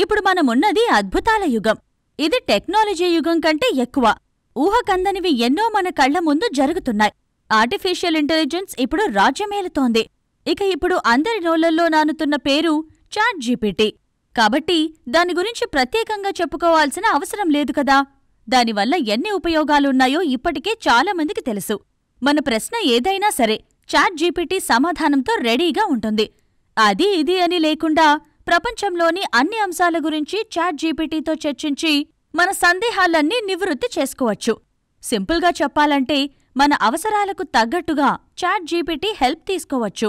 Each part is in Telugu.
ఇప్పుడు మనమున్నది అద్భుతాల యుగం ఇది టెక్నాలజీ యుగం కంటే ఎక్కువ ఊహకందనివి ఎన్నో మన కళ్ల ముందు జరుగుతున్నాయి ఆర్టిఫిషియల్ ఇంటెలిజెన్స్ ఇప్పుడు రాజ్యమేలుతోంది ఇక ఇప్పుడు అందరి నోళ్లల్లో నానుతున్న పేరు చాట్ జీపీటీ కాబట్టి దాని గురించి ప్రత్యేకంగా చెప్పుకోవాల్సిన అవసరం లేదు కదా దానివల్ల ఎన్ని ఉపయోగాలున్నాయో ఇప్పటికే చాలామందికి తెలుసు మన ప్రశ్న ఏదైనా సరే చాట్ జీపీటీ సమాధానంతో రెడీగా ఉంటుంది అది ఇది అని లేకుండా ప్రపంచంలోని అన్ని అంశాల గురించి చాట్ జీపీటీతో చర్చించి మన సందేహాలన్నీ నివృత్తి చేసుకోవచ్చు సింపుల్గా చెప్పాలంటే మన అవసరాలకు తగ్గట్టుగా చాట్ జీపీటీ హెల్ప్ తీసుకోవచ్చు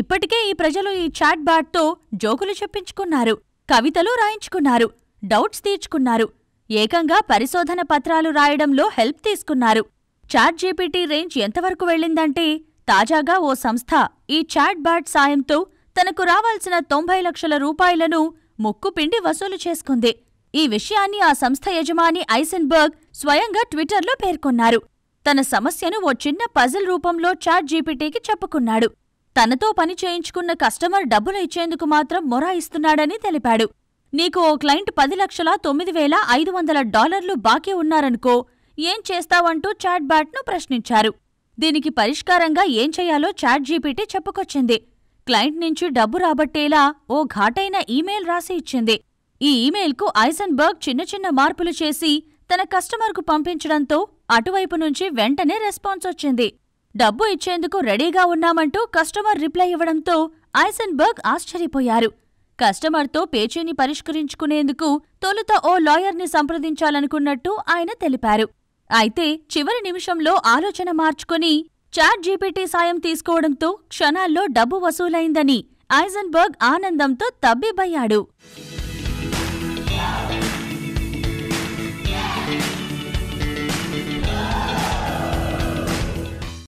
ఇప్పటికే ఈ ప్రజలు ఈ చాట్ బాట్తో జోకులు చెప్పించుకున్నారు కవితలు రాయించుకున్నారు డౌట్స్ తీర్చుకున్నారు ఏకంగా పరిశోధన పత్రాలు రాయడంలో హెల్ప్ తీసుకున్నారు చాట్ జీపీటీ రేంజ్ ఎంతవరకు వెళ్ళిందంటే తాజాగా ఓ సంస్థ ఈ చాట్ బాట్ సాయంతో తనకు రావాల్సిన తొంభై లక్షల రూపాయలను ముక్కుపిండి వసూలు చేసుకుంది ఈ విషయాన్ని ఆ సంస్థ యజమాని ఐసెన్బర్గ్ స్వయంగా ట్విట్టర్లో పేర్కొన్నారు తన సమస్యను ఓ చిన్న పజిల్ రూపంలో చాట్ జీపీటీకి చెప్పుకున్నాడు తనతో పని చేయించుకున్న కస్టమర్ డబ్బులు ఇచ్చేందుకు మాత్రం మొరాయిస్తున్నాడని తెలిపాడు నీకు ఓ క్లయింట్ పది లక్షల తొమ్మిది వేల ఐదు వందల డాలర్లు బాకీ ఉన్నారనుకో ఏం చేస్తావంటూ చాట్ బ్యాట్ను ప్రశ్నించారు దీనికి పరిష్కారంగా ఏం చేయాలో చాట్ జీపీటీ చెప్పుకొచ్చింది క్లయింట్ నుంచి డబ్బు రాబట్టేలా ఓ ఘాటైన ఈమెయిల్ రాసి ఇచ్చింది ఈ ఈమెయిల్కు ఐజన్బర్గ్ చిన్న చిన్న మార్పులు చేసి తన కస్టమర్కు పంపించడంతో అటువైపు నుంచి వెంటనే రెస్పాన్స్ వచ్చింది డబ్బు ఇచ్చేందుకు రెడీగా ఉన్నామంటూ కస్టమర్ రిప్లై ఇవ్వడంతో ఐసన్బర్గ్ ఆశ్చర్యపోయారు కస్టమర్తో పేచీని పరిష్కరించుకునేందుకు తొలుత ఓ లాయర్ని సంప్రదించాలనుకున్నట్టు ఆయన తెలిపారు అయితే చివరి నిమిషంలో ఆలోచన మార్చుకుని చాట్ జీపీటీ సాయం తీసుకోవడంతో క్షణాల్లో డబ్బు వసూలైందని ఐజన్బర్గ్ ఆనందంతో తబ్బిబయ్యాడు